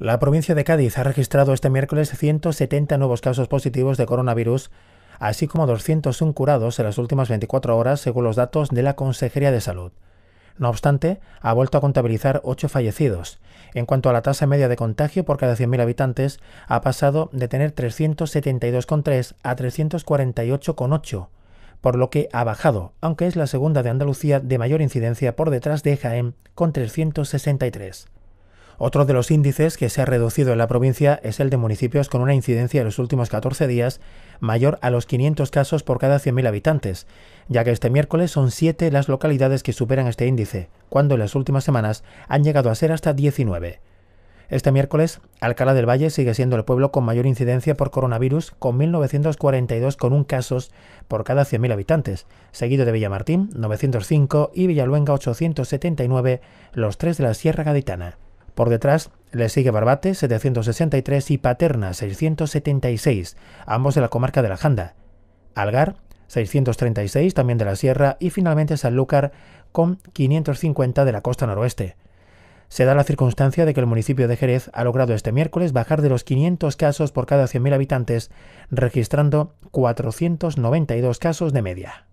La provincia de Cádiz ha registrado este miércoles 170 nuevos casos positivos de coronavirus, así como 201 curados en las últimas 24 horas, según los datos de la Consejería de Salud. No obstante, ha vuelto a contabilizar 8 fallecidos. En cuanto a la tasa media de contagio por cada 100.000 habitantes, ha pasado de tener 372,3 a 348,8, por lo que ha bajado, aunque es la segunda de Andalucía de mayor incidencia por detrás de Jaén, con 363. Otro de los índices que se ha reducido en la provincia es el de municipios con una incidencia en los últimos 14 días mayor a los 500 casos por cada 100.000 habitantes, ya que este miércoles son 7 las localidades que superan este índice, cuando en las últimas semanas han llegado a ser hasta 19. Este miércoles, Alcalá del Valle sigue siendo el pueblo con mayor incidencia por coronavirus, con 1.942,1 casos por cada 100.000 habitantes, seguido de Villamartín, 905, y Villaluenga, 879, los tres de la Sierra Gaditana. Por detrás le sigue Barbate 763 y Paterna 676, ambos de la comarca de la Janda. Algar 636 también de la Sierra y finalmente Sanlúcar con 550 de la costa noroeste. Se da la circunstancia de que el municipio de Jerez ha logrado este miércoles bajar de los 500 casos por cada 100.000 habitantes, registrando 492 casos de media.